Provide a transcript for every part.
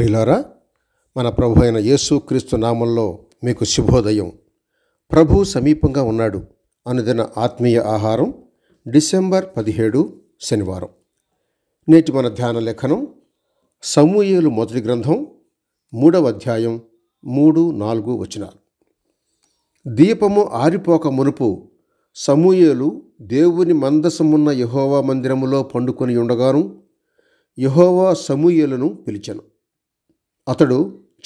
ప్రియులారా మన ప్రభు అయిన యేసు క్రీస్తు నామంలో మీకు శుభోదయం ప్రభు సమీపంగా ఉన్నాడు అనుదిన ఆత్మీయ ఆహారం డిసెంబర్ పదిహేడు శనివారం నేటి మన ధ్యాన లేఖనం సమూయేలు మొదటి గ్రంథం మూడవ అధ్యాయం మూడు నాలుగు వచనాలు దీపము ఆరిపోక మునుపు సమూయేలు దేవుని మందసమున్న యహోవా మందిరములో పండుకొని ఉండగాను యహోవా సమూయేలను పిలిచను అతడు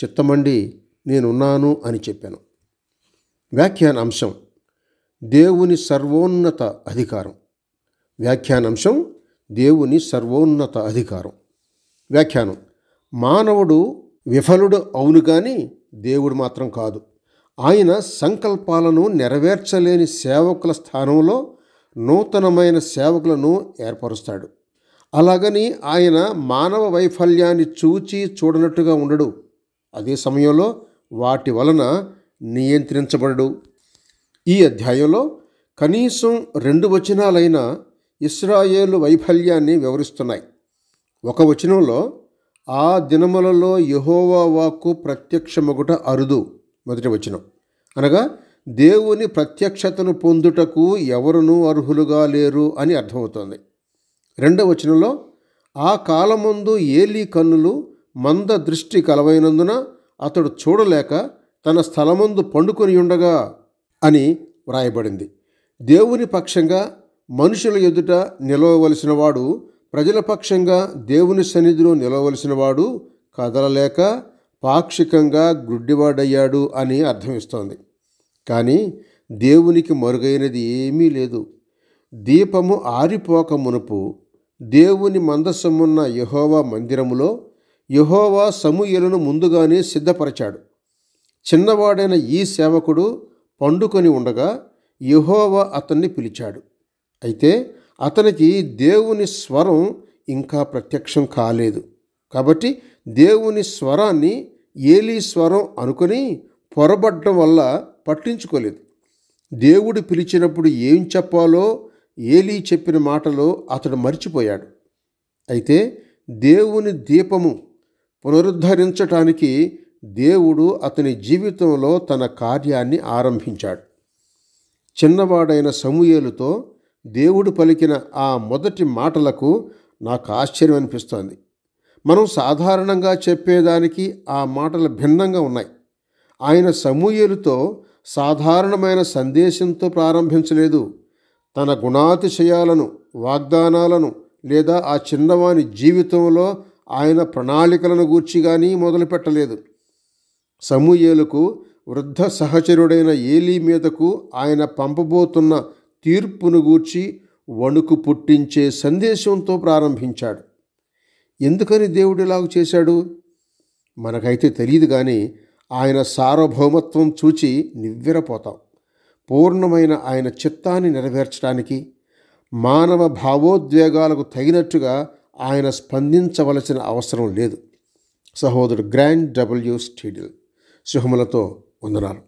చిత్తమండి నేనున్నాను అని చెప్పాను వ్యాఖ్యాన అంశం దేవుని సర్వోన్నత అధికారం అంశం దేవుని సర్వోన్నత అధికారం వ్యాఖ్యానం మానవుడు విఫలుడు అవును కానీ దేవుడు మాత్రం కాదు ఆయన సంకల్పాలను నెరవేర్చలేని సేవకుల స్థానంలో నూతనమైన సేవకులను ఏర్పరుస్తాడు అలాగని ఆయన మానవ వైఫల్యాన్ని చూచి చూడనట్టుగా ఉండడు అదే సమయంలో వాటి వలన నియంత్రించబడడు ఈ అధ్యాయంలో కనీసం రెండు వచనాలైన ఇస్రాయేలు వైఫల్యాన్ని వివరిస్తున్నాయి ఒక వచనంలో ఆ దినములలో యహోవా వాక్కు ప్రత్యక్షముగుట అరుదు మొదటి వచనం అనగా దేవుని ప్రత్యక్షతను పొందుటకు ఎవరునూ అర్హులుగా లేరు అని అర్థమవుతుంది రెండవ వచనంలో ఆ కాలముందు ఏలి కన్నులు మంద దృష్టి కలవైనందున అతడు చూడలేక తన స్థలమందు పండుకొని ఉండగా అని వ్రాయబడింది దేవుని పక్షంగా మనుషుల ఎదుట నిలవవలసిన వాడు ప్రజల పక్షంగా దేవుని సన్నిధిలో నిలవలసిన వాడు కదలలేక పాక్షికంగా గుడ్డివాడయ్యాడు అని అర్థమిస్తోంది కానీ దేవునికి మరుగైనది ఏమీ లేదు దీపము ఆరిపోక మునుపు దేవుని మందస్సమున్న యహోవా మందిరములో యహోవా సమూయలను ముందుగానే సిద్ధపరచాడు చిన్నవాడైన ఈ సేవకుడు పండుకొని ఉండగా యహోవా అతన్ని పిలిచాడు అయితే అతనికి దేవుని స్వరం ఇంకా ప్రత్యక్షం కాలేదు కాబట్టి దేవుని స్వరాన్ని ఏలీ స్వరం అనుకుని పొరబడ్డం వల్ల పట్టించుకోలేదు దేవుడు పిలిచినప్పుడు ఏం చెప్పాలో ఏలీ చెప్పిన మాటలో అతడు మరిచిపోయాడు అయితే దేవుని దీపము పునరుద్ధరించటానికి దేవుడు అతని జీవితంలో తన కార్యాన్ని ఆరంభించాడు చిన్నవాడైన సమూయేలుతో దేవుడు పలికిన ఆ మొదటి మాటలకు నాకు ఆశ్చర్యం అనిపిస్తోంది మనం సాధారణంగా చెప్పేదానికి ఆ మాటలు భిన్నంగా ఉన్నాయి ఆయన సమూయేలుతో సాధారణమైన సందేశంతో ప్రారంభించలేదు తన గుణాతిశయాలను వాగ్దానాలను లేదా ఆ చిన్నవాని జీవితంలో ఆయన ప్రణాళికలను గూర్చి కానీ మొదలుపెట్టలేదు సమూయేలకు వృద్ధ సహచరుడైన ఏలీ మీదకు ఆయన పంపబోతున్న తీర్పును గూర్చి వణుకు పుట్టించే సందేశంతో ప్రారంభించాడు ఎందుకని దేవుడు ఇలాగ చేశాడు మనకైతే తెలియదు కానీ ఆయన సార్వభౌమత్వం చూచి నివ్వెరపోతాం పూర్ణమైన ఆయన చిత్తాన్ని నెరవేర్చడానికి మానవ భావోద్వేగాలకు తగినట్టుగా ఆయన స్పందించవలసిన అవసరం లేదు సహోదరుడు గ్రాండ్ డబ్ల్యూ స్టీడిల్ సుహములతో ఉందన్నారు